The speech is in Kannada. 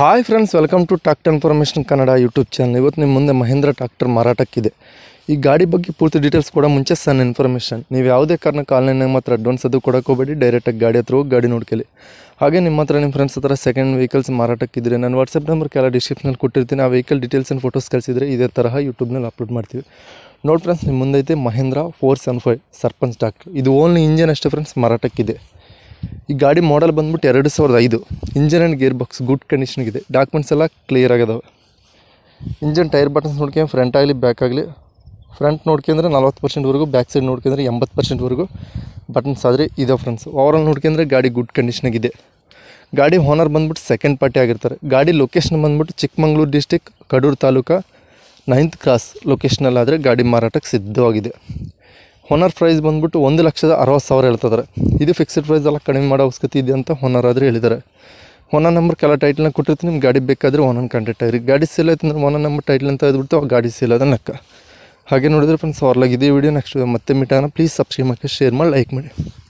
hi friends welcome to tractor information Kannada YouTube channel ಇವತ್ತು ನಿಮ್ಮ ಮುಂದೆ ಮಹೇಂದ್ರ ಟ್ರಾಕ್ಟರ್ ಮಾರಾಟಕ್ಕಿದೆ ಈ ಗಾಡಿ ಬಗ್ಗೆ ಪೂರ್ತಿ ಡೀಟೇಲ್ಸ್ ಕೂಡ ಮುಂಚೆ ಸಣ್ಣ ಇನ್ಫಾರ್ಮೇಷನ್ ನೀವು ಯಾವುದೇ ಕಾರಣಕ್ಕೆ ಆನ್ಲೈನಾಗ ಮಾತ್ರ ಅಡ್ವಾನ್ಸ್ ಅದು ಕೊಡೋಕೋಬೇಡಿ ಡೈರೆಕ್ಟಾಗಿ ಗಾಡಿ ಹತ್ರ ಹೋಗಿ ಗಾಡಿ ನೋಡ್ಕೊಳ್ಳಿ ಹಾಗೆ ನಿಮ್ಮ ಹತ್ರ ನಿಮ್ಮ ಫ್ರೆಂಡ್ಸ್ ಹತ್ರ ಸೆಕೆಂಡ್ ವೆಹಿಕಲ್ಸ್ ಮಾರಾಟಕ್ಕಿದ್ರೆ ನಾನು ವಾಟ್ಸಪ್ ನಂಬರ್ ಕೆಲ ಡಿಸ್ಕ್ರಿಪ್ಷನಲ್ಲಿ ಕೊಟ್ಟಿರ್ತೀನಿ ಆ ವೆಹಿಕಲ್ ಡೀಟೇಲ್ಸ್ ಆ್ಯಂಡ್ ಫೋಟೋಸ್ ಕಳಿಸಿದ್ರೆ ಇದೇ ತರಹ ಯೂಟ್ಯೂಬ್ನಲ್ಲಿ ಅಪ್ಲೋಡ್ ಮಾಡ್ತೀವಿ ನೋಡಿ ಫ್ರೆಂಡ್ಸ್ ನಿಮ್ಮ ಮುಂದೈತೆ Mahindra four seven five Sarpanch tractor ಇದು ಓನ್ಲಿ ಇಂಜಿನ್ ಅಷ್ಟೇ ಫ್ರೆಂಡ್ಸ್ ಮಾರಾಟಕ್ಕಿದೆ ಈ ಗಾಡಿ ಮಾಡಲ್ ಬಂದ್ಬಿಟ್ಟು ಎರಡು ಸಾವಿರದ ಐದು engine and gear box good ಕಂಡೀಷನ್ಗಿದೆ ಡಾಕ್ಯುಮೆಂಟ್ಸ್ ಎಲ್ಲ ಕ್ಲಿಯರ್ ಆಗಿದಾವೆ ಇಂಜನ್ ಟೈರ್ ಬಟನ್ಸ್ ನೋಡ್ಕೊಂಡು ಫ್ರಂಟ್ ಆಗಲಿ ಬ್ಯಾಕ್ ಆಗಲಿ ಫ್ರಂಟ್ ನೋಡ್ಕೊಂಡ್ರೆ ನಲ್ವತ್ತು ಪರ್ಸೆಂಟ್ವರೆಗೂ ಬ್ಯಾಕ್ ಸೈಡ್ ನೋಡ್ಕೊಂಡ್ರೆ ಎಂಬತ್ತು ಪರ್ಸೆಂಟ್ವರೆಗೂ ಬಟನ್ಸ್ ಆದರೆ ಇದೆ ಫ್ರೆಂಡ್ಸ್ ಓವರಾಲ್ ನೋಡ್ಕೊಂಡ್ರೆ ಗಾಡಿ ಗುಡ್ ಕಂಡೀಷನಾಗಿದೆ ಗಾಡಿ ಓನರ್ ಬಂದ್ಬಿಟ್ಟು ಸೆಕೆಂಡ್ ಪಾರ್ಟಿ ಆಗಿರ್ತಾರೆ ಗಾಡಿ ಲೊಕೇಶನ್ ಬಂದ್ಬಿಟ್ಟು Chikmagalur district Kadur taluk ninth cross ಲೊಕೇಶನಲ್ಲಾದರೆ ಗಾಡಿ ಮಾರಾಟಕ್ಕೆ ಸಿದ್ಧವಾಗಿದೆ ಹೊನರ್ ಪ್ರೈಸ್ ಬಂದ್ಬಿಟ್ಟು ಒಂದು ಲಕ್ಷದ ಅರವತ್ತು ಸಾವಿರ ಹೇಳ್ತಿದ್ದಾರೆ ಇದು ಫಿಕ್ಸ್ಡ್ ಪ್ರೈಸ್ ಎಲ್ಲ ಕಡಿಮೆ ಮಾಡೋ ಅವಶ್ಯಕತೆ ಇದೆ ಅಂತ ಹೊನರ್ ಆದರೆ ಹೇಳಿದ್ದಾರೆ ಒನ್ನೊಂದು ನಂಬರ್ ಕೆಲ ಟೈಟ್ಲನ್ನ ಕೊಟ್ಟಿರ್ತೀನಿ ನಿಮ್ಗೆ ಗಾಡಿ ಬೇಕಾದರೆ ಒನ್ನೊಂದು ಕಾಂಟ್ಯಾಕ್ಟ್ ಆಗಿರಿ ಗಾಡಿ ಸೇಲ್ ಆಯ್ತು ಅಂದ್ರೆ ನಂಬರ್ ಟೈಟ್ಲ್ ಅಂತ ಹೇಳ್ಬಿಟ್ಟು ಗಾಡಿ ಸೇಲ್ ಅದನ್ನ ಲೆಕ್ಕ ಹಾಗೆ ನೋಡಿದ್ರೆ ಫ್ರೆಂಡ್ಸ್ ಅವ್ರಲ್ಲಾಗಿದೆ ಈ ವಿಡಿಯೋ ನೆಕ್ಸ್ಟ್ ಮತ್ತೆ ಮೀಟಾನ ಪ್ಲೀಸ್ ಸಬ್ಸ್ಕ್ರೈಬ್ ಮಾಡಿ ಶೇರ್ ಮಾಡಿ ಲೈಕ್ ಮಾಡಿ